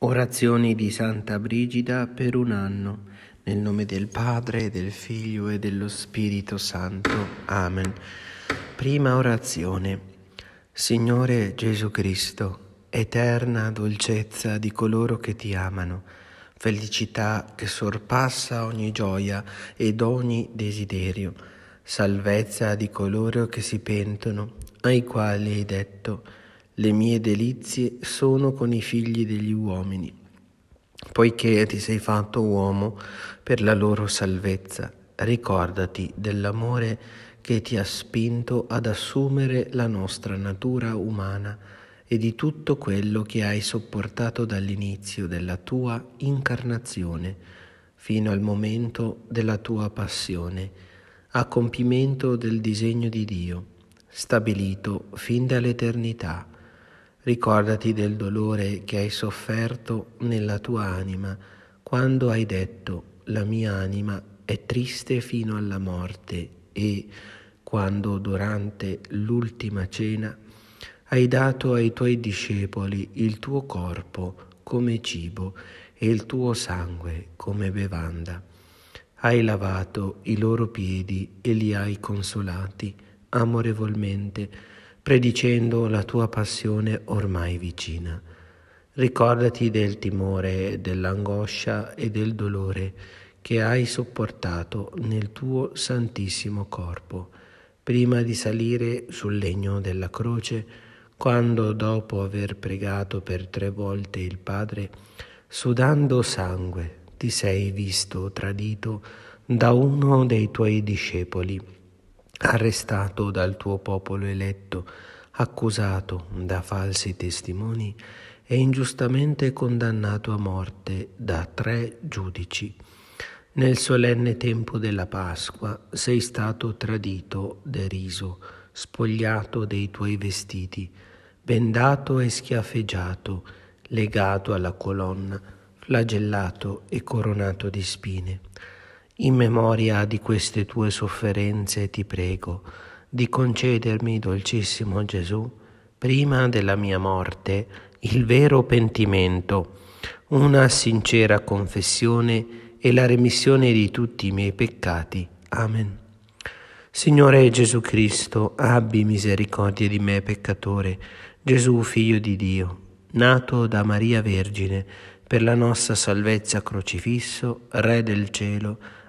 Orazioni di Santa Brigida per un anno, nel nome del Padre, del Figlio e dello Spirito Santo. Amen. Prima orazione. Signore Gesù Cristo, eterna dolcezza di coloro che ti amano, felicità che sorpassa ogni gioia ed ogni desiderio, salvezza di coloro che si pentono, ai quali hai detto, le mie delizie sono con i figli degli uomini, poiché ti sei fatto uomo per la loro salvezza. Ricordati dell'amore che ti ha spinto ad assumere la nostra natura umana e di tutto quello che hai sopportato dall'inizio della tua incarnazione fino al momento della tua passione, a compimento del disegno di Dio, stabilito fin dall'eternità Ricordati del dolore che hai sofferto nella tua anima quando hai detto la mia anima è triste fino alla morte e quando durante l'ultima cena hai dato ai tuoi discepoli il tuo corpo come cibo e il tuo sangue come bevanda. Hai lavato i loro piedi e li hai consolati amorevolmente predicendo la tua passione ormai vicina. Ricordati del timore, dell'angoscia e del dolore che hai sopportato nel tuo santissimo corpo, prima di salire sul legno della croce, quando dopo aver pregato per tre volte il Padre, sudando sangue, ti sei visto tradito da uno dei tuoi discepoli arrestato dal tuo popolo eletto, accusato da falsi testimoni e ingiustamente condannato a morte da tre giudici. Nel solenne tempo della Pasqua sei stato tradito, deriso, spogliato dei tuoi vestiti, bendato e schiaffeggiato, legato alla colonna, flagellato e coronato di spine. In memoria di queste tue sofferenze ti prego di concedermi, dolcissimo Gesù, prima della mia morte, il vero pentimento, una sincera confessione e la remissione di tutti i miei peccati. Amen. Signore Gesù Cristo, abbi misericordia di me peccatore, Gesù figlio di Dio, nato da Maria Vergine, per la nostra salvezza crocifisso, Re del cielo,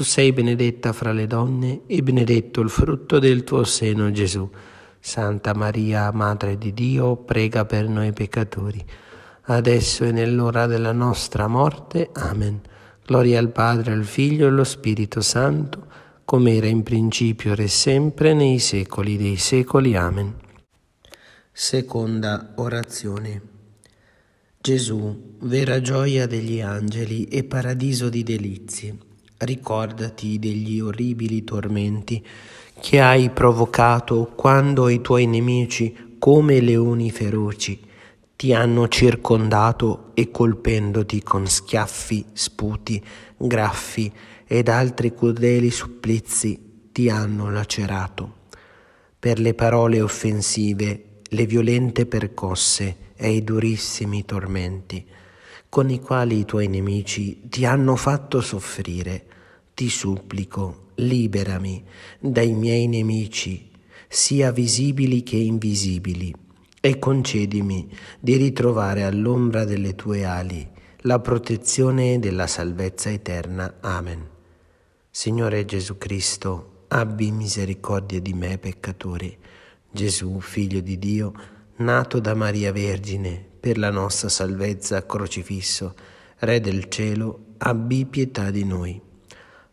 Tu sei benedetta fra le donne e benedetto il frutto del tuo seno, Gesù. Santa Maria, Madre di Dio, prega per noi peccatori, adesso e nell'ora della nostra morte. Amen. Gloria al Padre, al Figlio e allo Spirito Santo, come era in principio, ora e sempre, nei secoli dei secoli. Amen. Seconda orazione. Gesù, vera gioia degli angeli e paradiso di delizie Ricordati degli orribili tormenti che hai provocato quando i tuoi nemici, come leoni feroci, ti hanno circondato e colpendoti con schiaffi, sputi, graffi ed altri crudeli supplizi ti hanno lacerato. Per le parole offensive, le violente percosse e i durissimi tormenti, con i quali i tuoi nemici ti hanno fatto soffrire, ti supplico, liberami dai miei nemici, sia visibili che invisibili, e concedimi di ritrovare all'ombra delle tue ali la protezione della salvezza eterna. Amen. Signore Gesù Cristo, abbi misericordia di me peccatore. Gesù, figlio di Dio, nato da Maria Vergine, per la nostra salvezza crocifisso, Re del cielo, abbi pietà di noi.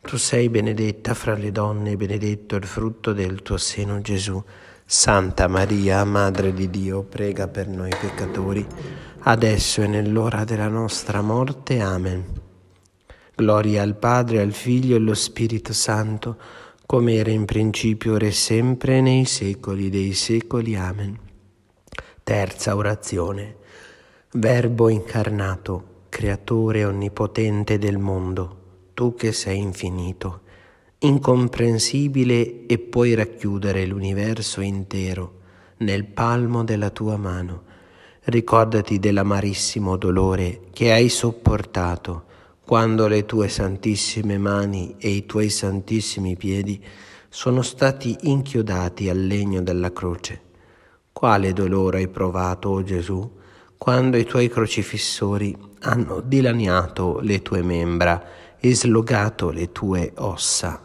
Tu sei benedetta fra le donne, benedetto il frutto del tuo seno Gesù. Santa Maria, Madre di Dio, prega per noi peccatori, adesso e nell'ora della nostra morte. Amen. Gloria al Padre, al Figlio e allo Spirito Santo, come era in principio, ora e sempre, nei secoli dei secoli. Amen. Terza orazione. Verbo incarnato, creatore onnipotente del mondo tu che sei infinito, incomprensibile e puoi racchiudere l'universo intero nel palmo della tua mano. Ricordati dell'amarissimo dolore che hai sopportato quando le tue santissime mani e i tuoi santissimi piedi sono stati inchiodati al legno della croce. Quale dolore hai provato, o oh Gesù, quando i tuoi crocifissori hanno dilaniato le tue membra e slogato le tue ossa,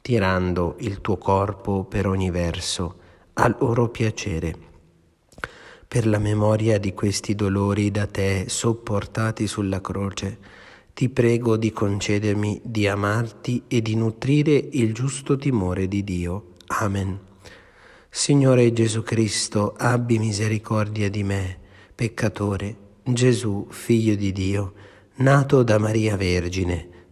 tirando il tuo corpo per ogni verso al loro piacere. Per la memoria di questi dolori da te sopportati sulla croce, ti prego di concedermi di amarti e di nutrire il giusto timore di Dio. Amen. Signore Gesù Cristo, abbi misericordia di me, peccatore, Gesù, figlio di Dio, nato da Maria Vergine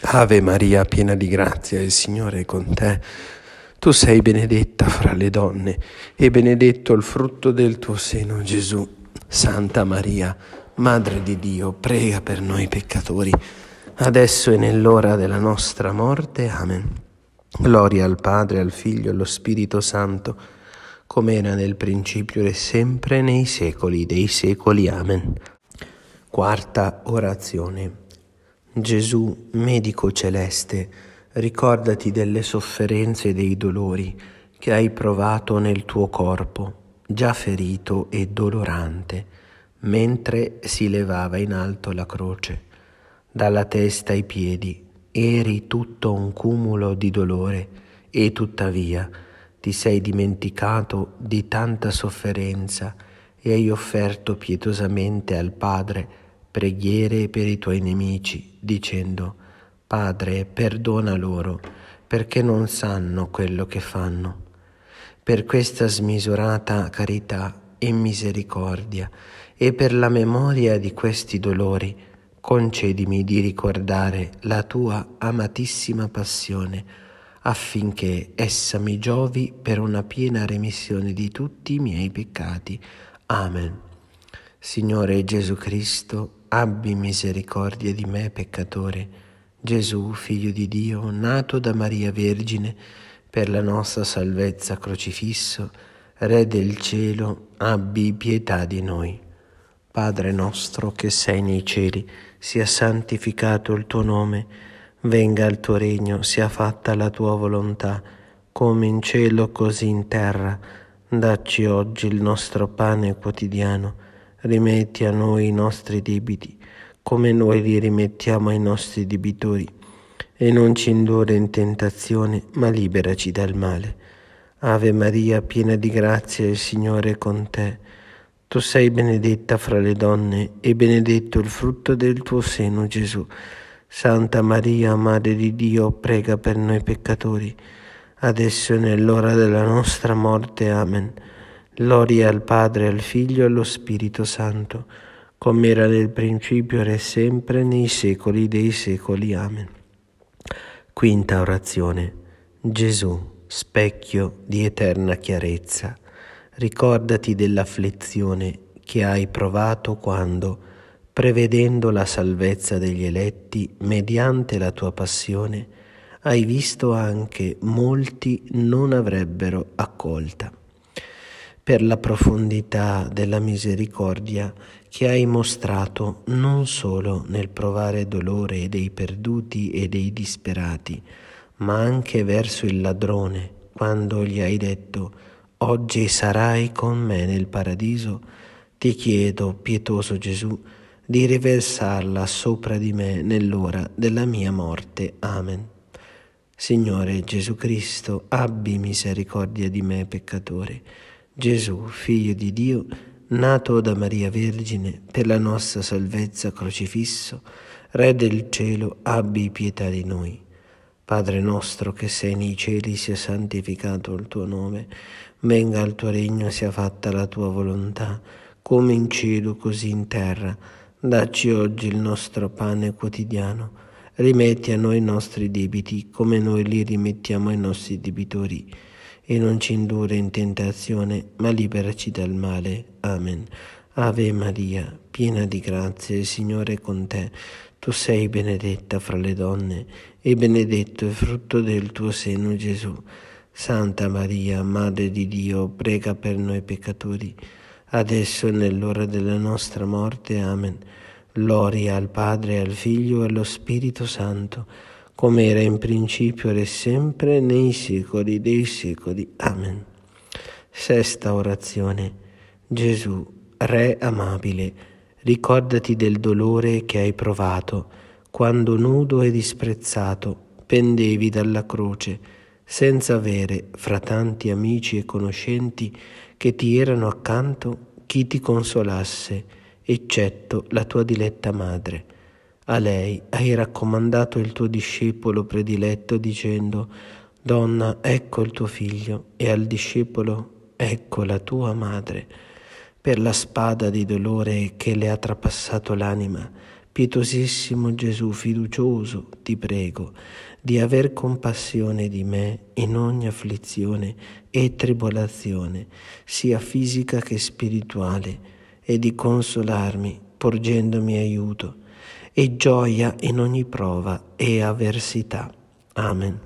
Ave Maria, piena di grazia, il Signore è con te. Tu sei benedetta fra le donne e benedetto il frutto del tuo seno, Gesù. Santa Maria, Madre di Dio, prega per noi peccatori, adesso e nell'ora della nostra morte. Amen. Gloria al Padre, al Figlio e allo Spirito Santo, come era nel principio e sempre nei secoli dei secoli. Amen. Quarta orazione. Gesù, medico celeste, ricordati delle sofferenze e dei dolori che hai provato nel tuo corpo, già ferito e dolorante, mentre si levava in alto la croce. Dalla testa ai piedi eri tutto un cumulo di dolore e tuttavia ti sei dimenticato di tanta sofferenza e hai offerto pietosamente al Padre preghiere per i tuoi nemici, dicendo, Padre, perdona loro, perché non sanno quello che fanno. Per questa smisurata carità e misericordia e per la memoria di questi dolori, concedimi di ricordare la tua amatissima passione, affinché essa mi giovi per una piena remissione di tutti i miei peccati. Amen. Signore Gesù Cristo, Abbi misericordia di me, peccatore, Gesù, figlio di Dio, nato da Maria Vergine, per la nostra salvezza crocifisso, Re del cielo, abbi pietà di noi. Padre nostro che sei nei cieli, sia santificato il tuo nome, venga il tuo regno, sia fatta la tua volontà, come in cielo così in terra. Dacci oggi il nostro pane quotidiano rimetti a noi i nostri debiti, come noi li rimettiamo ai nostri debitori, e non ci indurre in tentazione, ma liberaci dal male. Ave Maria, piena di grazia, il Signore è con te. Tu sei benedetta fra le donne, e benedetto il frutto del tuo seno, Gesù. Santa Maria, Madre di Dio, prega per noi peccatori, adesso e nell'ora della nostra morte. Amen. Gloria al Padre, al Figlio e allo Spirito Santo, come era nel principio, ora e sempre, nei secoli dei secoli. Amen. Quinta orazione. Gesù, specchio di eterna chiarezza, ricordati dell'afflizione che hai provato quando, prevedendo la salvezza degli eletti mediante la tua passione, hai visto anche molti non avrebbero accolta per la profondità della misericordia che hai mostrato non solo nel provare dolore dei perduti e dei disperati, ma anche verso il ladrone, quando gli hai detto Oggi sarai con me nel paradiso, ti chiedo, pietoso Gesù, di riversarla sopra di me nell'ora della mia morte. Amen. Signore Gesù Cristo, abbi misericordia di me peccatore Gesù, figlio di Dio, nato da Maria Vergine per la nostra salvezza crocifisso, Re del cielo, abbi pietà di noi. Padre nostro che sei nei cieli, sia santificato il tuo nome, venga il tuo regno, sia fatta la tua volontà, come in cielo così in terra. Dacci oggi il nostro pane quotidiano, rimetti a noi i nostri debiti come noi li rimettiamo ai nostri debitori e non ci indurre in tentazione, ma liberaci dal male. Amen. Ave Maria, piena di grazie, il Signore è con te. Tu sei benedetta fra le donne e benedetto è il frutto del tuo seno, Gesù. Santa Maria, Madre di Dio, prega per noi peccatori, adesso e nell'ora della nostra morte. Amen. Gloria al Padre, al Figlio e allo Spirito Santo come era in principio e sempre, nei secoli dei secoli. Amen. Sesta orazione. Gesù, Re amabile, ricordati del dolore che hai provato, quando nudo e disprezzato pendevi dalla croce, senza avere, fra tanti amici e conoscenti che ti erano accanto, chi ti consolasse, eccetto la tua diletta madre a lei hai raccomandato il tuo discepolo prediletto dicendo, Donna, ecco il tuo figlio, e al discepolo, ecco la tua madre. Per la spada di dolore che le ha trapassato l'anima, pietosissimo Gesù fiducioso, ti prego di aver compassione di me in ogni afflizione e tribolazione, sia fisica che spirituale, e di consolarmi, porgendomi aiuto e gioia in ogni prova e avversità. Amen.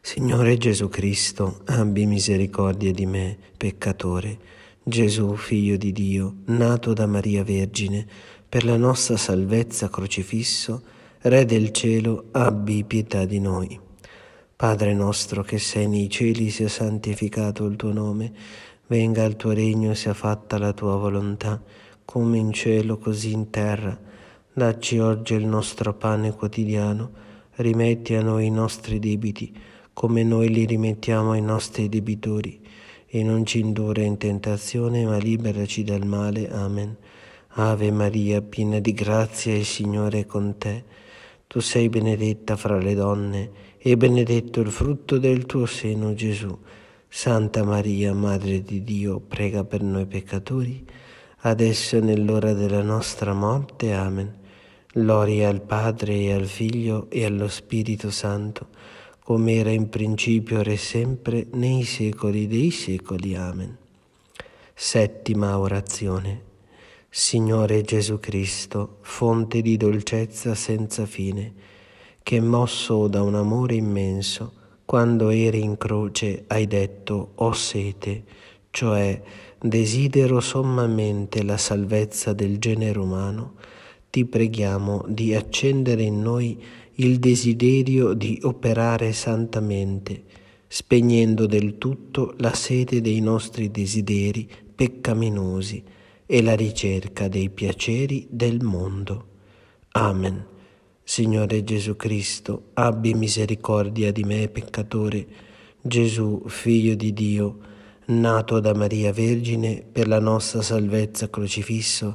Signore Gesù Cristo, abbi misericordia di me, peccatore. Gesù, figlio di Dio, nato da Maria Vergine, per la nostra salvezza crocifisso, Re del cielo, abbi pietà di noi. Padre nostro che sei nei cieli, sia santificato il tuo nome, venga il tuo regno, sia fatta la tua volontà, come in cielo così in terra. Dacci oggi il nostro pane quotidiano, rimetti a noi i nostri debiti, come noi li rimettiamo ai nostri debitori, e non ci indurre in tentazione, ma liberaci dal male. Amen. Ave Maria, piena di grazia, il Signore è con te. Tu sei benedetta fra le donne, e benedetto il frutto del tuo seno, Gesù. Santa Maria, Madre di Dio, prega per noi peccatori, adesso e nell'ora della nostra morte. Amen. Gloria al Padre e al Figlio e allo Spirito Santo, come era in principio, ora e sempre, nei secoli dei secoli. Amen. Settima orazione. Signore Gesù Cristo, fonte di dolcezza senza fine, che mosso da un amore immenso, quando eri in croce hai detto, ho sete, cioè desidero sommamente la salvezza del genere umano, ti preghiamo di accendere in noi il desiderio di operare santamente, spegnendo del tutto la sete dei nostri desideri peccaminosi e la ricerca dei piaceri del mondo. Amen. Signore Gesù Cristo, abbi misericordia di me peccatore, Gesù, figlio di Dio, nato da Maria Vergine per la nostra salvezza crocifisso,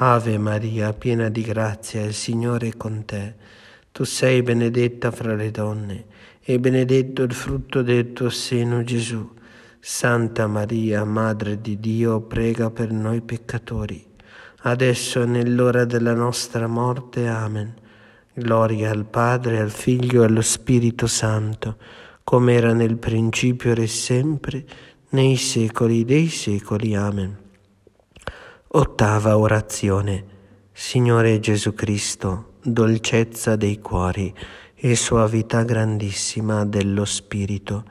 Ave Maria, piena di grazia, il Signore è con te. Tu sei benedetta fra le donne e benedetto il frutto del tuo seno, Gesù. Santa Maria, Madre di Dio, prega per noi peccatori, adesso e nell'ora della nostra morte. Amen. Gloria al Padre, al Figlio e allo Spirito Santo, come era nel principio e sempre, nei secoli dei secoli. Amen. Ottava orazione. Signore Gesù Cristo, dolcezza dei cuori e suavità grandissima dello spirito,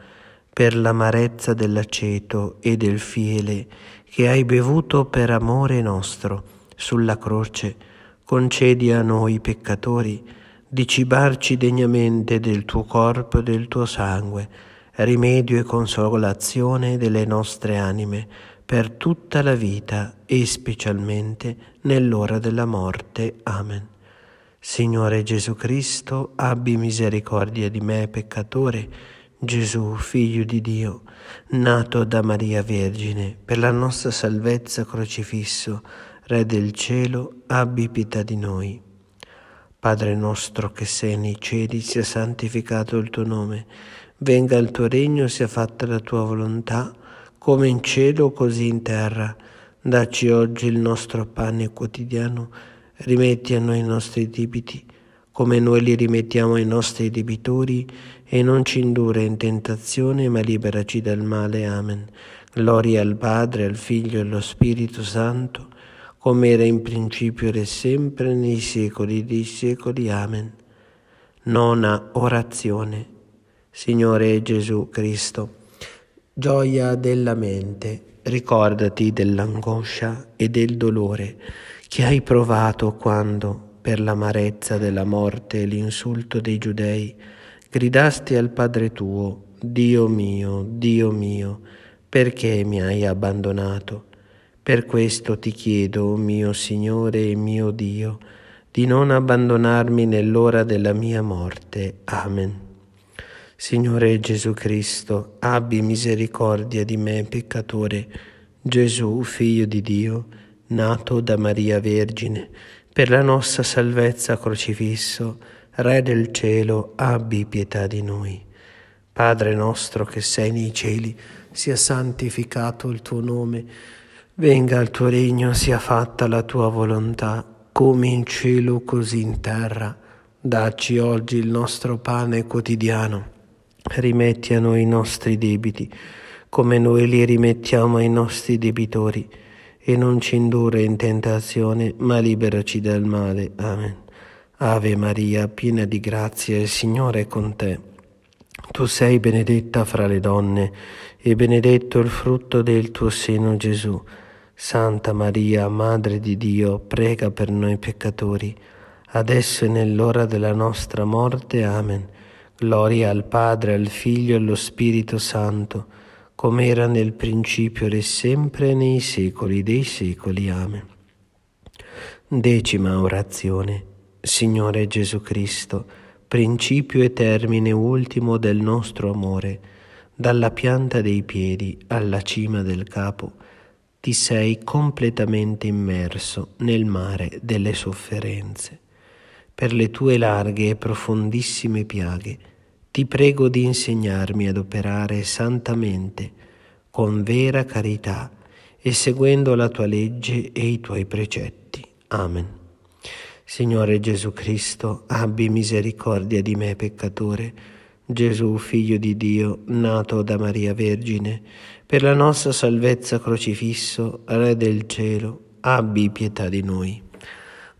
per l'amarezza dell'aceto e del fiele che hai bevuto per amore nostro sulla croce, concedi a noi peccatori di cibarci degnamente del tuo corpo e del tuo sangue, rimedio e consolazione delle nostre anime per tutta la vita e specialmente nell'ora della morte. Amen. Signore Gesù Cristo, abbi misericordia di me peccatore, Gesù, figlio di Dio, nato da Maria Vergine, per la nostra salvezza crocifisso, Re del cielo, abbi pietà di noi. Padre nostro che sei nei cieli, sia santificato il tuo nome, venga il tuo regno, sia fatta la tua volontà, come in cielo così in terra. Dacci oggi il nostro pane quotidiano, rimetti a noi i nostri debiti, come noi li rimettiamo ai nostri debitori, e non ci indurre in tentazione, ma liberaci dal male. Amen. Gloria al Padre, al Figlio e allo Spirito Santo, come era in principio e sempre, nei secoli dei secoli. Amen. Nona orazione. Signore Gesù Cristo, Gioia della mente, ricordati dell'angoscia e del dolore che hai provato quando, per l'amarezza della morte e l'insulto dei giudei, gridasti al Padre tuo, Dio mio, Dio mio, perché mi hai abbandonato? Per questo ti chiedo, mio Signore e mio Dio, di non abbandonarmi nell'ora della mia morte. Amen. Signore Gesù Cristo, abbi misericordia di me peccatore. Gesù, figlio di Dio, nato da Maria Vergine, per la nostra salvezza crocifisso, Re del cielo, abbi pietà di noi. Padre nostro che sei nei cieli, sia santificato il tuo nome, venga il tuo regno, sia fatta la tua volontà, come in cielo così in terra. Dacci oggi il nostro pane quotidiano rimetti a noi i nostri debiti, come noi li rimettiamo ai nostri debitori, e non ci indurre in tentazione, ma liberaci dal male. Amen. Ave Maria, piena di grazia, il Signore è con te. Tu sei benedetta fra le donne, e benedetto il frutto del tuo seno Gesù. Santa Maria, Madre di Dio, prega per noi peccatori, adesso e nell'ora della nostra morte. Amen. Gloria al Padre, al Figlio e allo Spirito Santo, come era nel principio ed sempre nei secoli dei secoli. Amen. Decima orazione. Signore Gesù Cristo, principio e termine ultimo del nostro amore, dalla pianta dei piedi alla cima del capo, ti sei completamente immerso nel mare delle sofferenze per le tue larghe e profondissime piaghe, ti prego di insegnarmi ad operare santamente, con vera carità e seguendo la tua legge e i tuoi precetti. Amen. Signore Gesù Cristo, abbi misericordia di me peccatore, Gesù, figlio di Dio, nato da Maria Vergine, per la nostra salvezza crocifisso, Re del cielo, abbi pietà di noi.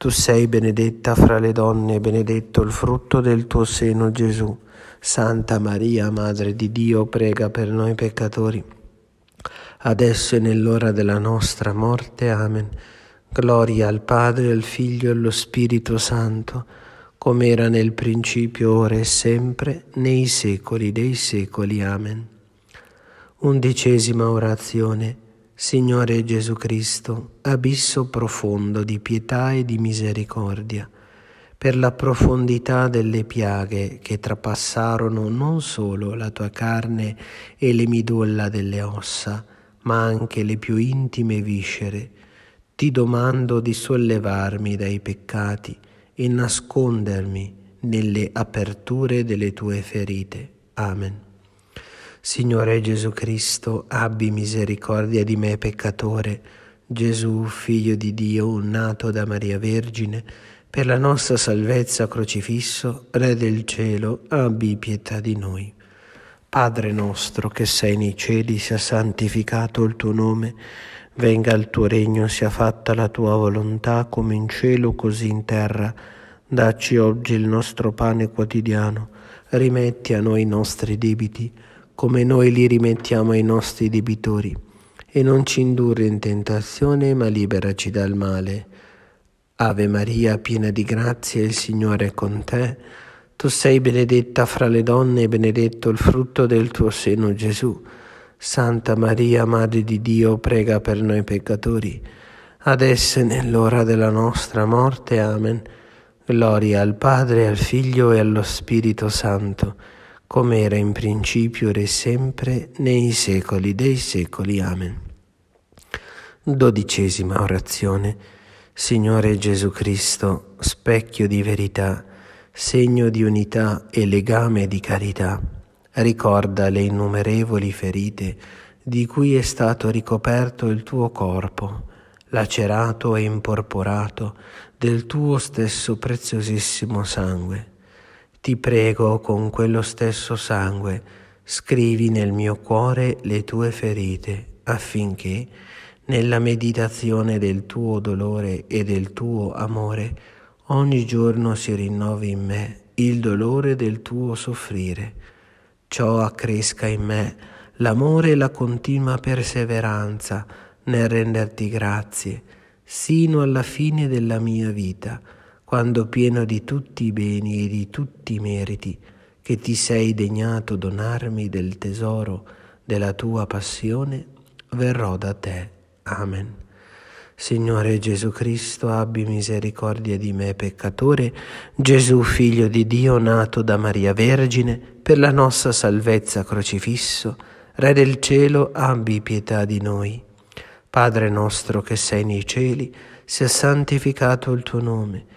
Tu sei benedetta fra le donne, e benedetto il frutto del tuo seno Gesù. Santa Maria, Madre di Dio, prega per noi peccatori, adesso e nell'ora della nostra morte. Amen. Gloria al Padre, al Figlio e allo Spirito Santo, come era nel principio, ora e sempre, nei secoli dei secoli. Amen. Undicesima orazione. Signore Gesù Cristo, abisso profondo di pietà e di misericordia, per la profondità delle piaghe che trapassarono non solo la tua carne e le midolla delle ossa, ma anche le più intime viscere, ti domando di sollevarmi dai peccati e nascondermi nelle aperture delle tue ferite. Amen. Signore Gesù Cristo, abbi misericordia di me peccatore, Gesù, figlio di Dio, nato da Maria Vergine, per la nostra salvezza crocifisso, Re del cielo, abbi pietà di noi. Padre nostro che sei nei cieli, sia santificato il tuo nome, venga il tuo regno, sia fatta la tua volontà come in cielo così in terra. Dacci oggi il nostro pane quotidiano, rimetti a noi i nostri debiti come noi li rimettiamo ai nostri debitori, e non ci indurre in tentazione, ma liberaci dal male. Ave Maria, piena di grazia, il Signore è con te. Tu sei benedetta fra le donne e benedetto il frutto del tuo seno, Gesù. Santa Maria, Madre di Dio, prega per noi peccatori, adesso e nell'ora della nostra morte. Amen. Gloria al Padre, al Figlio e allo Spirito Santo come era in principio, ora e sempre, nei secoli dei secoli. Amen. Dodicesima orazione. Signore Gesù Cristo, specchio di verità, segno di unità e legame di carità, ricorda le innumerevoli ferite di cui è stato ricoperto il tuo corpo, lacerato e imporporato del tuo stesso preziosissimo sangue ti prego con quello stesso sangue, scrivi nel mio cuore le tue ferite, affinché, nella meditazione del tuo dolore e del tuo amore, ogni giorno si rinnovi in me il dolore del tuo soffrire. Ciò accresca in me l'amore e la continua perseveranza nel renderti grazie, sino alla fine della mia vita, quando pieno di tutti i beni e di tutti i meriti che ti sei degnato donarmi del tesoro della tua passione, verrò da te. Amen. Signore Gesù Cristo, abbi misericordia di me peccatore, Gesù figlio di Dio nato da Maria Vergine, per la nostra salvezza crocifisso, Re del cielo, abbi pietà di noi. Padre nostro che sei nei cieli, sia santificato il tuo nome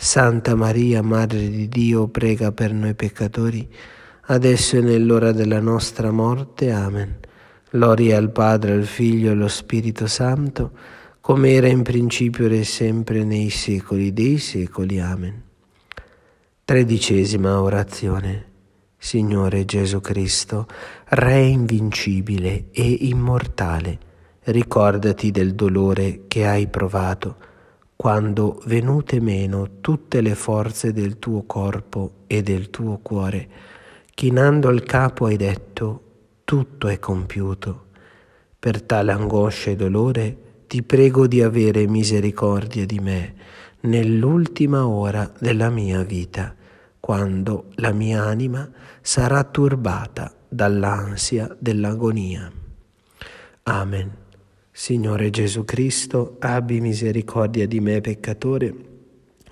Santa Maria, Madre di Dio, prega per noi peccatori, adesso e nell'ora della nostra morte. Amen. Gloria al Padre, al Figlio e allo Spirito Santo, come era in principio e sempre nei secoli dei secoli. Amen. Tredicesima orazione. Signore Gesù Cristo, Re invincibile e immortale, ricordati del dolore che hai provato quando venute meno tutte le forze del tuo corpo e del tuo cuore, chinando il capo hai detto, tutto è compiuto. Per tale angoscia e dolore ti prego di avere misericordia di me nell'ultima ora della mia vita, quando la mia anima sarà turbata dall'ansia dell'agonia. Amen. Signore Gesù Cristo, abbi misericordia di me peccatore.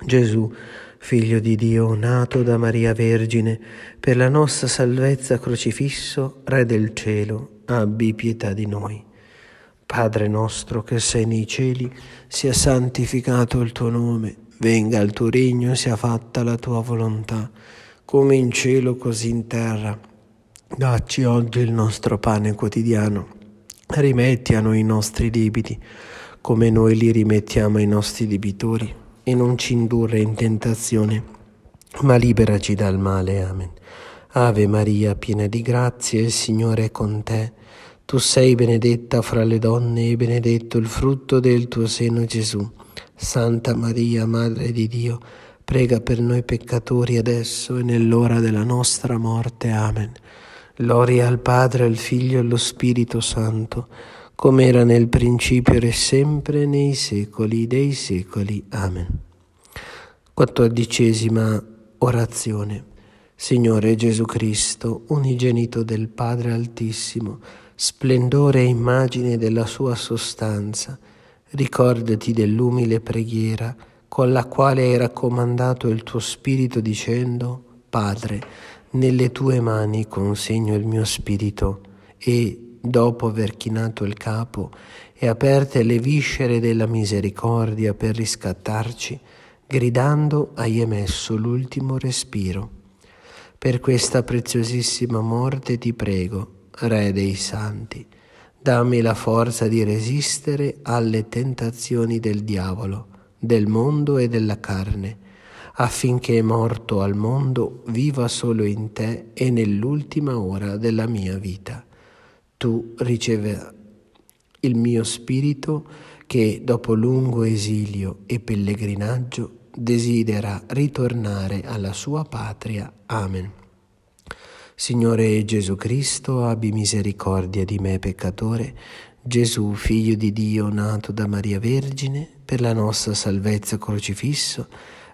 Gesù, figlio di Dio, nato da Maria Vergine, per la nostra salvezza crocifisso, Re del cielo, abbi pietà di noi. Padre nostro che sei nei cieli, sia santificato il tuo nome, venga il tuo regno, sia fatta la tua volontà, come in cielo così in terra. Dacci oggi il nostro pane quotidiano rimetti a noi i nostri debiti, come noi li rimettiamo ai nostri debitori, e non ci indurre in tentazione, ma liberaci dal male. Amen. Ave Maria, piena di grazia, il Signore è con te. Tu sei benedetta fra le donne e benedetto il frutto del tuo seno Gesù. Santa Maria, Madre di Dio, prega per noi peccatori adesso e nell'ora della nostra morte. Amen. Gloria al Padre, al Figlio e allo Spirito Santo, come era nel principio e sempre nei secoli dei secoli. Amen. Quattordicesima orazione. Signore Gesù Cristo, unigenito del Padre Altissimo, splendore e immagine della sua sostanza, ricordati dell'umile preghiera con la quale era raccomandato il tuo Spirito dicendo, Padre, nelle tue mani consegno il mio spirito e, dopo aver chinato il capo e aperte le viscere della misericordia per riscattarci, gridando hai emesso l'ultimo respiro. Per questa preziosissima morte ti prego, Re dei Santi, dammi la forza di resistere alle tentazioni del diavolo, del mondo e della carne affinché morto al mondo viva solo in te e nell'ultima ora della mia vita. Tu riceverai il mio spirito che dopo lungo esilio e pellegrinaggio desidera ritornare alla sua patria. Amen. Signore Gesù Cristo, abbi misericordia di me peccatore, Gesù, figlio di Dio, nato da Maria Vergine, per la nostra salvezza crocifisso,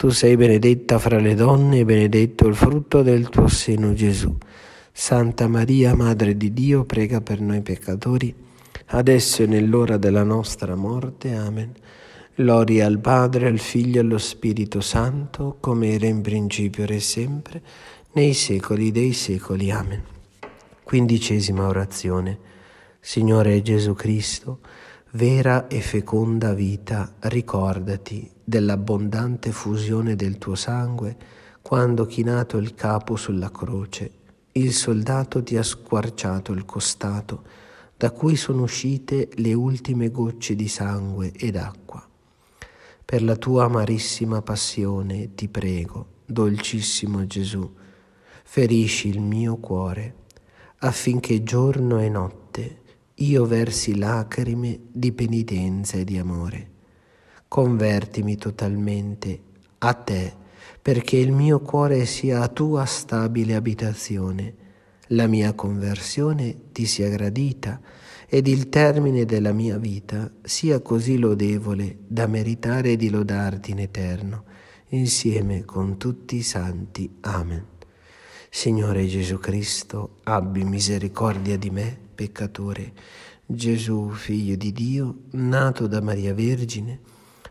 Tu sei benedetta fra le donne e benedetto il frutto del tuo seno Gesù. Santa Maria, Madre di Dio, prega per noi peccatori, adesso e nell'ora della nostra morte. Amen. Gloria al Padre, al Figlio e allo Spirito Santo, come era in principio, ora e sempre, nei secoli dei secoli. Amen. Quindicesima orazione. Signore Gesù Cristo, vera e feconda vita, ricordati dell'abbondante fusione del tuo sangue, quando chinato il capo sulla croce, il soldato ti ha squarciato il costato, da cui sono uscite le ultime gocce di sangue ed acqua. Per la tua amarissima passione ti prego, dolcissimo Gesù, ferisci il mio cuore, affinché giorno e notte io versi lacrime di penitenza e di amore convertimi totalmente a te, perché il mio cuore sia a tua stabile abitazione, la mia conversione ti sia gradita ed il termine della mia vita sia così lodevole da meritare di lodarti in eterno, insieme con tutti i santi. Amen. Signore Gesù Cristo, abbi misericordia di me, peccatore. Gesù, figlio di Dio, nato da Maria Vergine,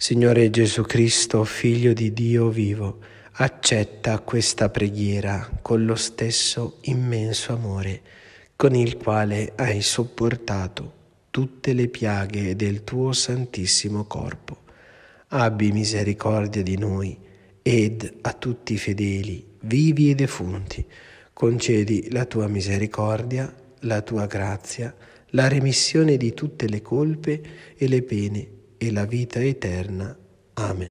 Signore Gesù Cristo, Figlio di Dio vivo, accetta questa preghiera con lo stesso immenso amore con il quale hai sopportato tutte le piaghe del tuo santissimo corpo. Abbi misericordia di noi ed a tutti i fedeli, vivi e defunti. Concedi la tua misericordia, la tua grazia, la remissione di tutte le colpe e le pene e la vita eterna. Amen.